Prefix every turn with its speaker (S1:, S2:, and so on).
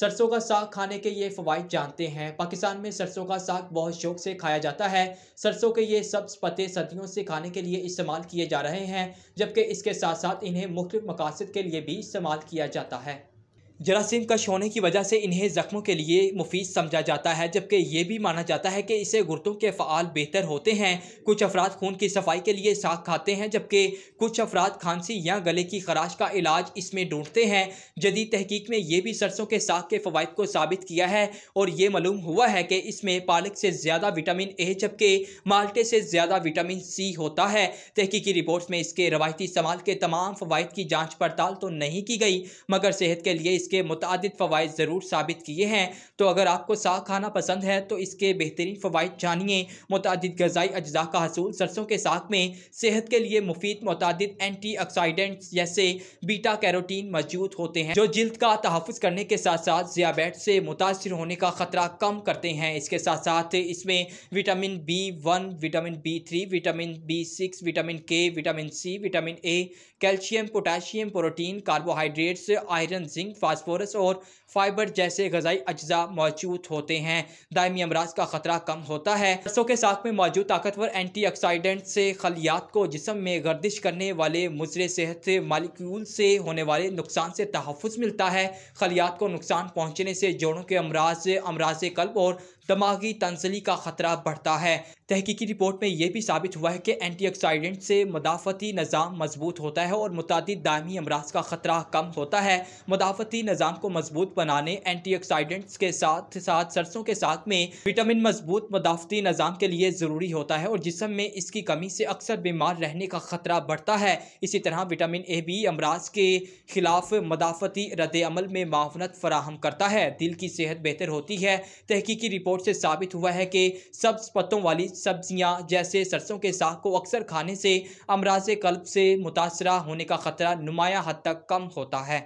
S1: सरसों का साग खाने के ये फ़वाद जानते हैं पाकिस्तान में सरसों का साग बहुत शौक से खाया जाता है सरसों के ये सब्ज पत्ते सदियों से खाने के लिए इस्तेमाल किए जा रहे हैं जबकि इसके साथ साथ इन्हें मुख्त मकासद के लिए भी इस्तेमाल किया जाता है जरासीम कश होने की वजह से इन्हें ज़ख्मों के लिए मुफीद समझा जाता है जबकि ये भी माना जाता है कि इसे गुर्दों के फ़ाल बेहतर होते हैं कुछ अफराद खून की सफाई के लिए साग खाते हैं जबकि कुछ अफराद खांसी या गले की खराश का इलाज इसमें ढूंढते हैं जदी तहकीक में ये भी सरसों के साग के फ़वाद को साबित किया है और ये मालूम हुआ है कि इसमें पालक से ज़्यादा विटामिन ए जबकि माल्टे से ज़्यादा विटामिन सी होता है तहकीकी रिपोर्ट्स में इसके रवायती इस्तेमाल के तमाम फ़वाद की जाँच पड़ताल तो नहीं की गई मगर सेहत के लिए इस इसके मुतद फ़वाद ज़रूर साबित किए हैं तो अगर आपको साग खाना पसंद है तो इसके बेहतरीन फ़वाद जानिए मुतद गजाई अज्जा का हसूल सरसों के साग में सेहत के लिए मुफीद मुतद एंटी ऑक्साइडेंट्स जैसे बीटा कैरोटीन मौजूद होते हैं जो जल्द का तहफ़ करने के साथ साथ ज़ियाबैट से मुतासर होने का ख़तरा कम करते हैं इसके साथ साथ इसमें vitamin B one vitamin B three vitamin B six vitamin K vitamin C vitamin A calcium potassium protein carbohydrates iron zinc fast phosphorus और फाइबर जैसे गजाई अज्जा मौजूद होते हैं दायमी अमराज का ख़तरा कम होता है सरसों के साथ में मौजूद ताकतवर एंटीऑक्सीडेंट से खलियात को जिसम में गर्दिश करने वाले मुजरे सेहत मालिक्यूल से होने वाले नुकसान से तहफ़ मिलता है खलियात को नुकसान पहुँचने से जोड़ों के अमराज अमराज कल्ब और दिमागी तंसली का खतरा बढ़ता है तहकीकी रिपोर्ट में यह भी साबित हुआ है कि एंटीऑक्सीडेंट से मदाफती निज़ाम मजबूत होता है और मुतद दायमी अमराज का खतरा कम होता है मदाफती निज़ाम को मजबूत बनाने एंटीऑक्सीडेंट्स के साथ साथ सरसों के साथ में विटामिन मजबूत मदाफती निज़ाम के लिए ज़रूरी होता है और जिसम में इसकी कमी से अक्सर बीमार रहने का खतरा बढ़ता है इसी तरह विटामिन ए भी अमराज के खिलाफ मदाफती रद्द अमल में मावनत फराहम करता है दिल की सेहत बेहतर होती है तहकीकी रिपोर्ट रिपोर्ट से साबित हुआ है कि सब्ज पत्तों वाली सब्जियां जैसे सरसों के साग को अक्सर खाने से अमराज कल्ब से मुतासरा होने का खतरा नुमाया हद तक कम होता है